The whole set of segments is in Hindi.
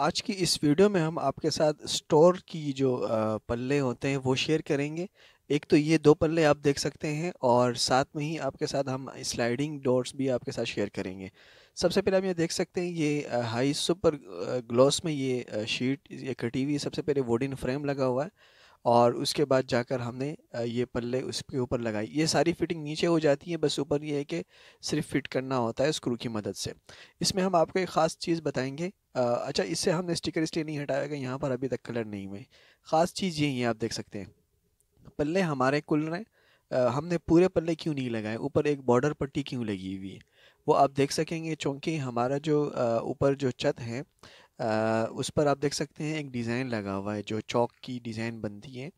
आज की इस वीडियो में हम आपके साथ स्टोर की जो पल्ले होते हैं वो शेयर करेंगे एक तो ये दो पल्ले आप देख सकते हैं और साथ में ही आपके साथ हम स्लाइडिंग डोर्स भी आपके साथ शेयर करेंगे सबसे पहले आप ये देख सकते हैं ये हाई सुपर ग्लॉस में ये शीट ये कटी हुई सबसे पहले वुडन फ्रेम लगा हुआ है और उसके बाद जाकर हमने ये पल्ले उसके ऊपर लगाई ये सारी फिटिंग नीचे हो जाती है बस ऊपर ये है कि सिर्फ फिट करना होता है स्क्रू की मदद से इसमें हम आपको एक ख़ास चीज़ बताएंगे अच्छा इससे हमने स्टिकर इसलिए नहीं हटाया कि यहाँ पर अभी तक कलर नहीं हुए ख़ास चीज़ यही है आप देख सकते हैं पल्ले हमारे कुल रहे हमने पूरे पल्ले क्यों नहीं लगाए ऊपर एक बॉर्डर पट्टी क्यों लगी हुई है वो आप देख सकेंगे चूँकि हमारा जो ऊपर जो छत है उस पर आप देख सकते हैं एक डिज़ाइन लगा हुआ है जो चौक की डिज़ाइन बनती है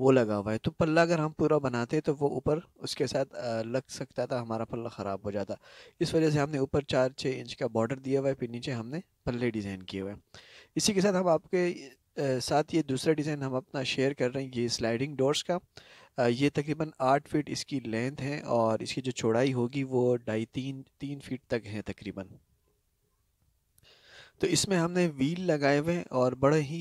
वो लगा हुआ है तो पल्ला अगर हम पूरा बनाते तो वो ऊपर उसके साथ लग सकता था हमारा पल्ला ख़राब हो जाता इस वजह से हमने ऊपर चार छः इंच का बॉर्डर दिया हुआ है फिर नीचे हमने पल्ले डिज़ाइन किए हुए हैं इसी के साथ हम आपके साथ ये दूसरा डिज़ाइन हम अपना शेयर कर रहे हैं ये स्लाइडिंग डोर्स का ये तकरीबन आठ फीट इसकी लेंथ है और इसकी जो चौड़ाई होगी वो ढाई तीन तीन फीट तक है तकरीबन तो इसमें हमने व्हील लगाए हुए और बड़े ही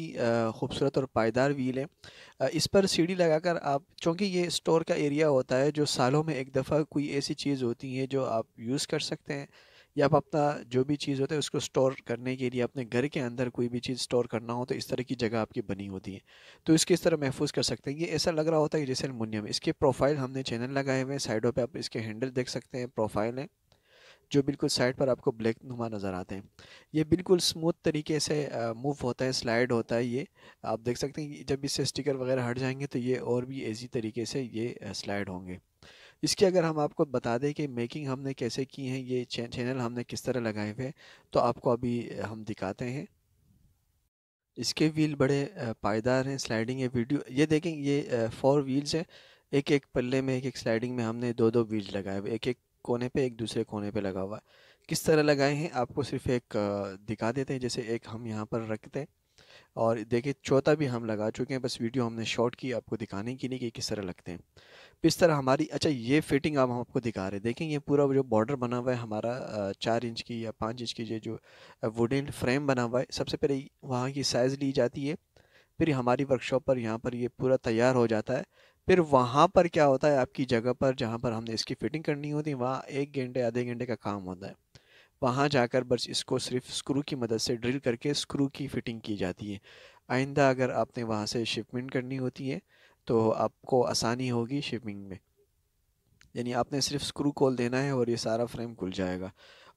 खूबसूरत और पायदार व्हील हैं इस पर सीढ़ी लगाकर आप चूँकि ये स्टोर का एरिया होता है जो सालों में एक दफ़ा कोई ऐसी चीज़ होती है जो आप यूज़ कर सकते हैं या आप अपना जो भी चीज़ होता है उसको स्टोर करने के लिए अपने घर के अंदर कोई भी चीज़ स्टोर करना हो तो इस तरह की जगह आपकी बनी होती है तो इसके इस तरह महफूज कर सकते हैं ये ऐसा लग रहा होता है जैसे अलमुनियम इसके प्रोफाइल हमने चैनल लगाए हुए हैं साइडों पर आप इसके हैंडल देख सकते हैं प्रोफाइल हैं जो बिल्कुल साइड पर आपको ब्लैक नुमा नज़र आते हैं ये बिल्कुल स्मूथ तरीके से मूव होता है स्लाइड होता है ये आप देख सकते हैं जब इससे स्टिकर वगैरह हट जाएंगे तो ये और भी ईजी तरीके से ये स्लाइड होंगे इसके अगर हम आपको बता दें कि मेकिंग हमने कैसे की है ये चैनल हमने किस तरह लगाए हुए तो आपको अभी हम दिखाते हैं इसके व्हील बड़े पायदार हैं स्लाइडिंग है वीडियो ये देखें ये फोर व्हील्स हैं एक एक पल्ले में एक एक स्लाइडिंग में हमने दो दो व्हील्स लगाए हुए एक एक कोने पे एक दूसरे कोने पे लगा हुआ है किस तरह लगाए हैं आपको सिर्फ एक दिखा देते हैं जैसे एक हम यहाँ पर रखते हैं और देखिए चौथा भी हम लगा चुके हैं बस वीडियो हमने शॉर्ट की आपको दिखाने के लिए कि किस तरह लगते हैं इस तरह हमारी अच्छा ये फिटिंग अब हम आपको दिखा रहे हैं देखें ये पूरा जो बॉर्डर बना हुआ है हमारा चार इंच की या पाँच इंच की ये जो वुडन फ्रेम बना हुआ है सबसे पहले वहाँ की साइज़ ली जाती है फिर हमारी वर्कशॉप पर यहाँ पर ये पूरा तैयार हो जाता है फिर वहाँ पर क्या होता है आपकी जगह पर जहाँ पर हमने इसकी फिटिंग करनी होती है वहाँ एक घंटे आधे घंटे का काम होता है वहाँ जाकर बस इसको सिर्फ स्क्रू की मदद से ड्रिल करके स्क्रू की फिटिंग की जाती है आइंदा अगर आपने वहाँ से शिपमेंट करनी होती है तो आपको आसानी होगी शिपिंग में यानी आपने सिर्फ स्क्रू खोल देना है और ये सारा फ्रेम खुल जाएगा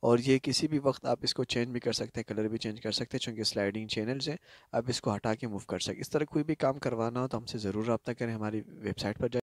और ये किसी भी वक्त आप इसको चेंज भी कर सकते हैं कलर भी चेंज कर सकते हैं चूँकि स्लाइडिंग चैनल्स हैं आप इसको हटा के मूव कर सकते इस तरह कोई भी काम करवाना हो तो हमसे ज़रूर रबता करें हमारी वेबसाइट पर जाए